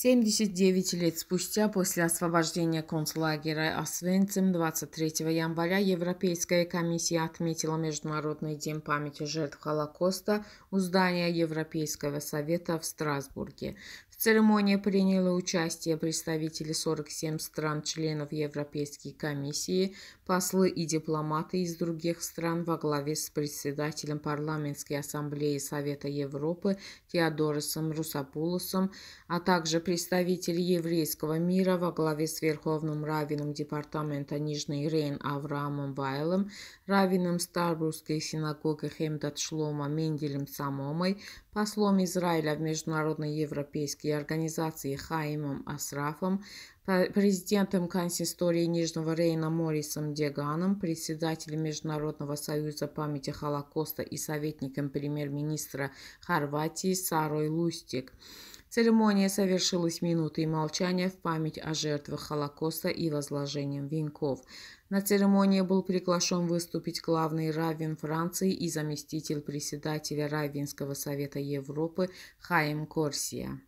79 лет спустя после освобождения концлагеря Освенцим 23 января Европейская комиссия отметила Международный день памяти жертв Холокоста у здания Европейского совета в Страсбурге. В церемонии приняло участие представители 47 стран-членов Европейской комиссии, послы и дипломаты из других стран во главе с председателем парламентской ассамблеи Совета Европы Теодоросом Русапулосом, а также представитель еврейского мира во главе с Верховным раввином Департамента Нижний Рейн Авраамом Вайлом, раввином Старбургской синагоги Хемдат Шлома Менделем Самомой, послом Израиля в Международной Европейской организации Хаимом Асрафом, президентом консистории Нижнего Рейна Морисом Деганом, председателем Международного союза памяти Холокоста и советником премьер-министра Хорватии Сарой Лустик. Церемония совершилась минутой молчания в память о жертвах Холокоста и возложением венков. На церемонии был приглашен выступить главный раввин Франции и заместитель председателя Раввинского совета Европы Хаим Корсия.